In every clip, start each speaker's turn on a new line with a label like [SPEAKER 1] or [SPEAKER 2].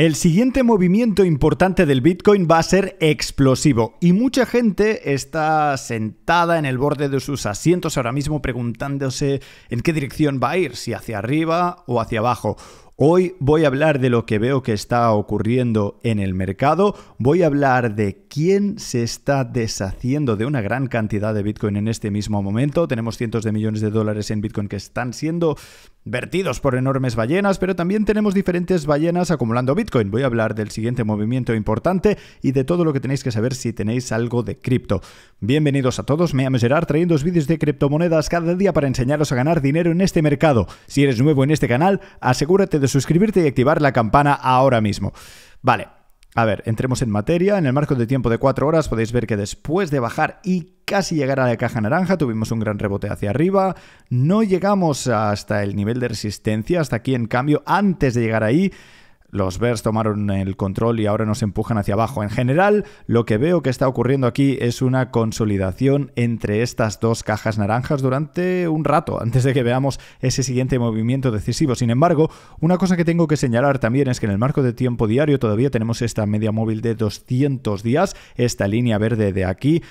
[SPEAKER 1] El siguiente movimiento importante del Bitcoin va a ser explosivo y mucha gente está sentada en el borde de sus asientos ahora mismo preguntándose en qué dirección va a ir, si hacia arriba o hacia abajo. Hoy voy a hablar de lo que veo que está ocurriendo en el mercado, voy a hablar de quién se está deshaciendo de una gran cantidad de Bitcoin en este mismo momento. Tenemos cientos de millones de dólares en Bitcoin que están siendo vertidos por enormes ballenas, pero también tenemos diferentes ballenas acumulando Bitcoin. Voy a hablar del siguiente movimiento importante y de todo lo que tenéis que saber si tenéis algo de cripto. Bienvenidos a todos, me llamo Gerard trayendo vídeos de criptomonedas cada día para enseñaros a ganar dinero en este mercado. Si eres nuevo en este canal, asegúrate de suscribirte y activar la campana ahora mismo. Vale, a ver, entremos en materia. En el marco de tiempo de 4 horas podéis ver que después de bajar y casi llegar a la caja naranja tuvimos un gran rebote hacia arriba. No llegamos hasta el nivel de resistencia, hasta aquí en cambio, antes de llegar ahí los Bears tomaron el control y ahora nos empujan hacia abajo. En general, lo que veo que está ocurriendo aquí es una consolidación entre estas dos cajas naranjas durante un rato, antes de que veamos ese siguiente movimiento decisivo. Sin embargo, una cosa que tengo que señalar también es que en el marco de tiempo diario todavía tenemos esta media móvil de 200 días, esta línea verde de aquí,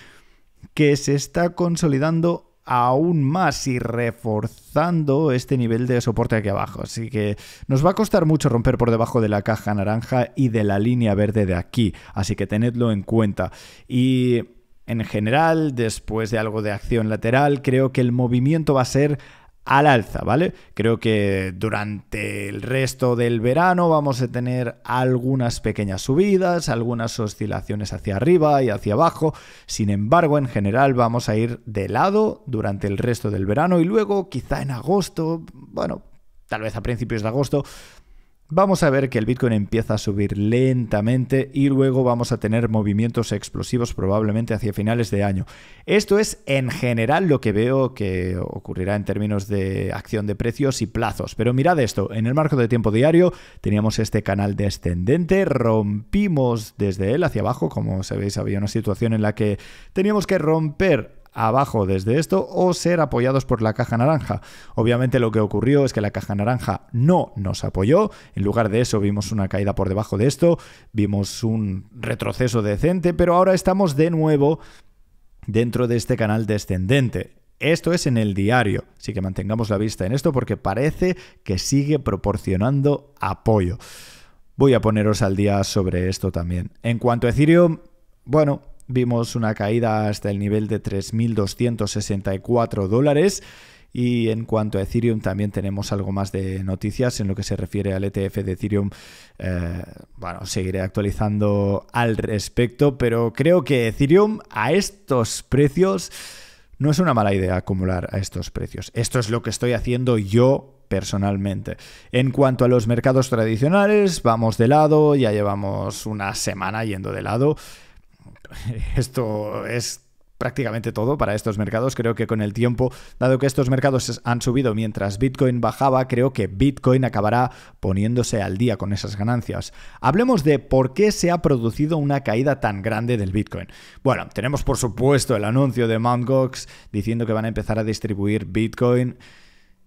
[SPEAKER 1] que se está consolidando aún más y reforzando este nivel de soporte aquí abajo. Así que nos va a costar mucho romper por debajo de la caja naranja y de la línea verde de aquí. Así que tenedlo en cuenta. Y en general, después de algo de acción lateral, creo que el movimiento va a ser al alza, ¿vale? Creo que durante el resto del verano vamos a tener algunas pequeñas subidas, algunas oscilaciones hacia arriba y hacia abajo. Sin embargo, en general vamos a ir de lado durante el resto del verano y luego quizá en agosto, bueno, tal vez a principios de agosto Vamos a ver que el Bitcoin empieza a subir lentamente y luego vamos a tener movimientos explosivos probablemente hacia finales de año. Esto es en general lo que veo que ocurrirá en términos de acción de precios y plazos. Pero mirad esto, en el marco de tiempo diario teníamos este canal descendente, rompimos desde él hacia abajo, como sabéis había una situación en la que teníamos que romper abajo desde esto o ser apoyados por la caja naranja. Obviamente lo que ocurrió es que la caja naranja no nos apoyó, en lugar de eso vimos una caída por debajo de esto, vimos un retroceso decente, pero ahora estamos de nuevo dentro de este canal descendente. Esto es en el diario, así que mantengamos la vista en esto porque parece que sigue proporcionando apoyo. Voy a poneros al día sobre esto también. En cuanto a Ethereum, bueno, vimos una caída hasta el nivel de 3.264 dólares. Y en cuanto a Ethereum, también tenemos algo más de noticias en lo que se refiere al ETF de Ethereum. Eh, bueno, seguiré actualizando al respecto, pero creo que Ethereum a estos precios no es una mala idea acumular a estos precios. Esto es lo que estoy haciendo yo personalmente. En cuanto a los mercados tradicionales, vamos de lado, ya llevamos una semana yendo de lado. esto es prácticamente todo para estos mercados. Creo que con el tiempo, dado que estos mercados han subido mientras Bitcoin bajaba, creo que Bitcoin acabará poniéndose al día con esas ganancias. Hablemos de por qué se ha producido una caída tan grande del Bitcoin. Bueno, tenemos por supuesto el anuncio de Mt. Gox diciendo que van a empezar a distribuir Bitcoin.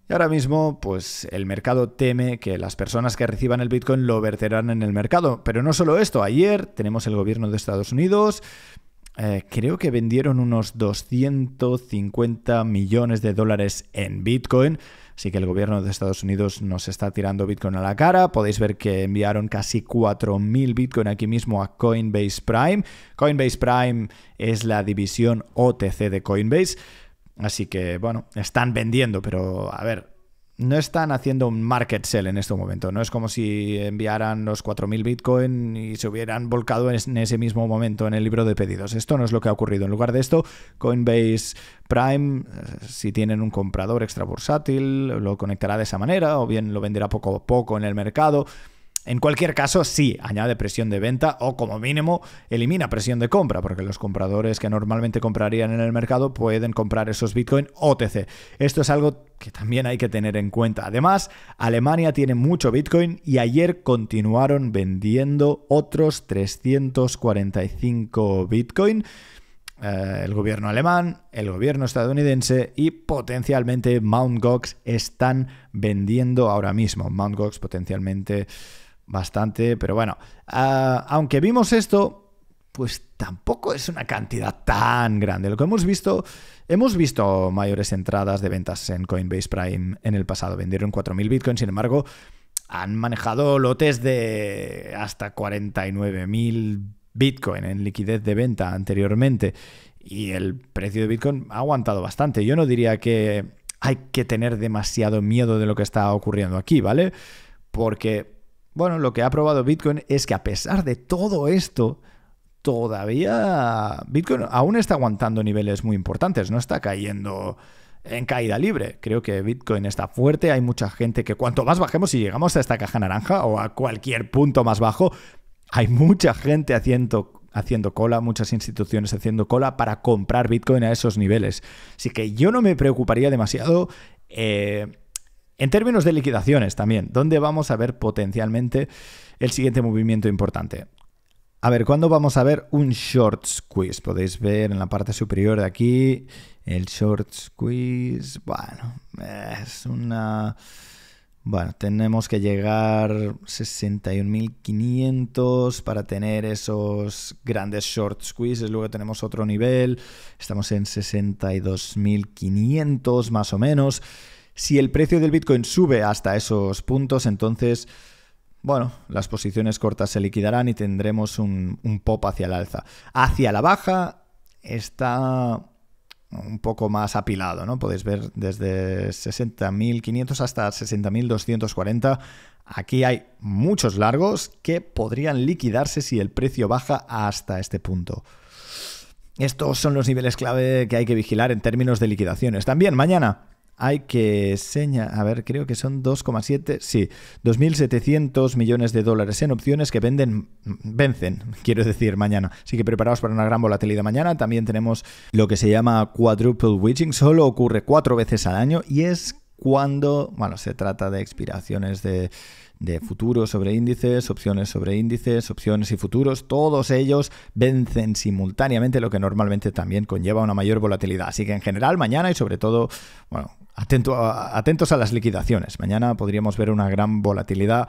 [SPEAKER 1] Y ahora mismo, pues el mercado teme que las personas que reciban el Bitcoin lo verterán en el mercado. Pero no solo esto, ayer tenemos el gobierno de Estados Unidos, eh, creo que vendieron unos 250 millones de dólares en Bitcoin. Así que el gobierno de Estados Unidos nos está tirando Bitcoin a la cara. Podéis ver que enviaron casi 4.000 Bitcoin aquí mismo a Coinbase Prime. Coinbase Prime es la división OTC de Coinbase. Así que, bueno, están vendiendo, pero a ver, no están haciendo un market sell en este momento. No es como si enviaran los 4.000 Bitcoin y se hubieran volcado en ese mismo momento en el libro de pedidos. Esto no es lo que ha ocurrido. En lugar de esto, Coinbase Prime, eh, si tienen un comprador extra bursátil, lo conectará de esa manera o bien lo venderá poco a poco en el mercado. En cualquier caso, sí, añade presión de venta o como mínimo elimina presión de compra, porque los compradores que normalmente comprarían en el mercado pueden comprar esos Bitcoin OTC. Esto es algo que también hay que tener en cuenta. Además, Alemania tiene mucho Bitcoin y ayer continuaron vendiendo otros 345 Bitcoin. Eh, el gobierno alemán, el gobierno estadounidense y potencialmente Mt. Gox están vendiendo ahora mismo. Mt. Gox potencialmente bastante, pero bueno, ah, aunque vimos esto, pues tampoco es una cantidad tan grande. Lo que hemos visto, hemos visto mayores entradas de ventas en Coinbase Prime en el pasado. Vendieron 4.000 bitcoins, sin embargo, han manejado lotes de hasta 49.000 bitcoin en liquidez de venta anteriormente. Y el precio de bitcoin ha aguantado bastante. Yo no diría que hay que tener demasiado miedo de lo que está ocurriendo aquí, ¿vale? Porque bueno, lo que ha probado Bitcoin es que a pesar de todo esto, todavía Bitcoin aún está aguantando niveles muy importantes, no está cayendo en caída libre. Creo que Bitcoin está fuerte, hay mucha gente que cuanto más bajemos y llegamos a esta caja naranja o a cualquier punto más bajo, hay mucha gente haciendo haciendo cola, muchas instituciones haciendo cola para comprar Bitcoin a esos niveles. Así que yo no me preocuparía demasiado eh, en términos de liquidaciones también, ¿dónde vamos a ver potencialmente el siguiente movimiento importante? A ver, ¿cuándo vamos a ver un short squeeze? Podéis ver en la parte superior de aquí el short squeeze. Bueno, es una... Bueno, tenemos que llegar a 61.500 para tener esos grandes short squeezes. Luego tenemos otro nivel. Estamos en 62.500 más o menos. Si el precio del Bitcoin sube hasta esos puntos, entonces, bueno, las posiciones cortas se liquidarán y tendremos un, pop hacia el alza. Hacia la baja está un poco más apilado, ¿no? Podéis ver desde 60.500 hasta 60.240. Aquí hay muchos largos que podrían liquidarse si el precio baja hasta este punto. Estos son los niveles clave que hay que vigilar en términos de liquidaciones. También mañana hay que señalar, a ver, creo que son 2,7, sí, 2.700 millones de dólares en opciones que venden, vencen, quiero decir, mañana. Así que preparaos para una gran volatilidad mañana. También tenemos lo que se llama quadruple witching, solo ocurre cuatro veces al año y es cuando, bueno, se trata de expiraciones de de futuros sobre índices, opciones sobre índices, opciones y futuros, todos ellos vencen simultáneamente lo que normalmente también conlleva una mayor volatilidad. Así que en general mañana y sobre todo, bueno, atento atentos a las liquidaciones. Mañana podríamos ver una gran volatilidad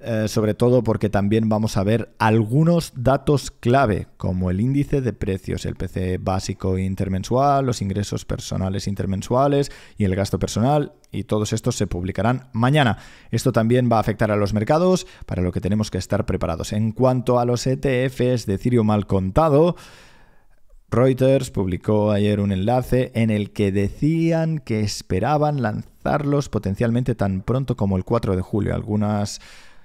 [SPEAKER 1] eh, sobre todo porque también vamos a ver algunos datos clave, como el índice de precios, el PC básico e intermensual, los ingresos personales e intermensuales y el gasto personal, y todos estos se publicarán mañana. Esto también va a afectar a los mercados, para lo que tenemos que estar preparados. En cuanto a los ETFs de Cirio mal contado, Reuters publicó ayer un enlace en el que decían que esperaban lanzarlos potencialmente tan pronto como el 4 de julio. Algunas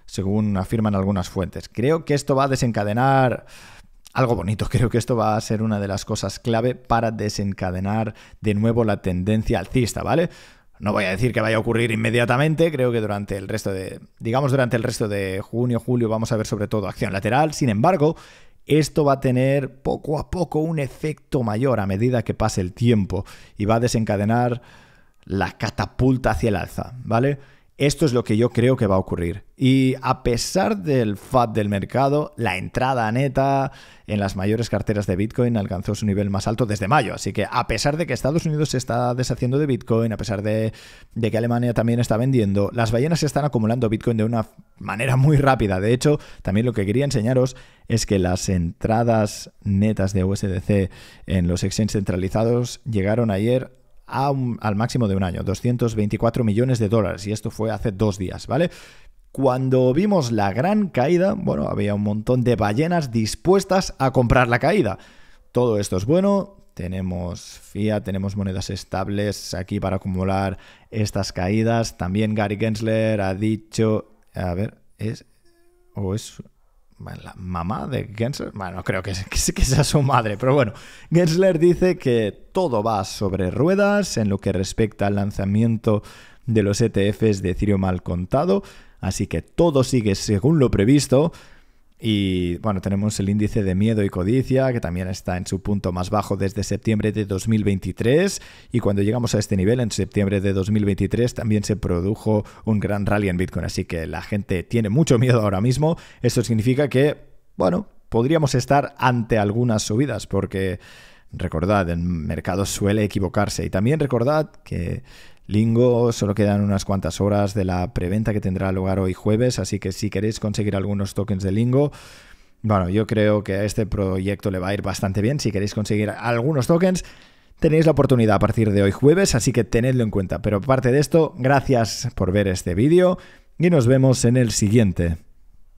[SPEAKER 1] según afirman algunas fuentes. Creo que esto va a desencadenar algo bonito. Creo que esto va a ser una de las cosas clave para desencadenar de nuevo la tendencia alcista, ¿vale? No voy a decir que vaya a ocurrir inmediatamente, creo que durante el resto de, digamos durante el resto de junio, julio vamos a ver sobre todo acción lateral, sin embargo, esto va a tener poco a poco un efecto mayor a medida que pase el tiempo y va a desencadenar la catapulta hacia el alza, ¿vale? Esto es lo que yo creo que va a ocurrir. Y a pesar del FAT del mercado, la entrada neta en las mayores carteras de Bitcoin alcanzó su nivel más alto desde mayo. Así que a pesar de que Estados Unidos se está deshaciendo de Bitcoin, a pesar de, que Alemania también está vendiendo, las ballenas se están acumulando Bitcoin de una manera muy rápida. De hecho, también lo que quería enseñaros es que las entradas netas de USDC en los exchanges centralizados llegaron ayer al máximo de un año, 224 millones de dólares, y esto fue hace dos días, ¿vale? Cuando vimos la gran caída, bueno, había un montón de ballenas dispuestas a comprar la caída. Todo esto es bueno, tenemos fiat, tenemos monedas estables aquí para acumular estas caídas. También Gary Gensler ha dicho, a ver, es o es la mamá de Gensler, bueno, creo que, que, sea su madre, pero bueno, Gensler dice que todo va sobre ruedas en lo que respecta al lanzamiento de los ETFs de cirio mal contado, así que todo sigue según lo previsto, y bueno, tenemos el índice de miedo y codicia, que también está en su punto más bajo desde septiembre de 2023. Y cuando llegamos a este nivel, en septiembre de 2023, también se produjo un gran rally en Bitcoin. Así que la gente tiene mucho miedo ahora mismo. Eso significa que, bueno, podríamos estar ante algunas subidas, porque recordad, el mercado suele equivocarse. Y también recordad que Lingo solo quedan unas cuantas horas de la preventa que tendrá lugar hoy jueves, así que si queréis conseguir algunos tokens de Lingo, bueno, yo creo que a este proyecto le va a ir bastante bien. Si queréis conseguir algunos tokens, tenéis la oportunidad a partir de hoy jueves, así que tenedlo en cuenta. Pero aparte de esto, gracias por ver este vídeo y nos vemos en el siguiente.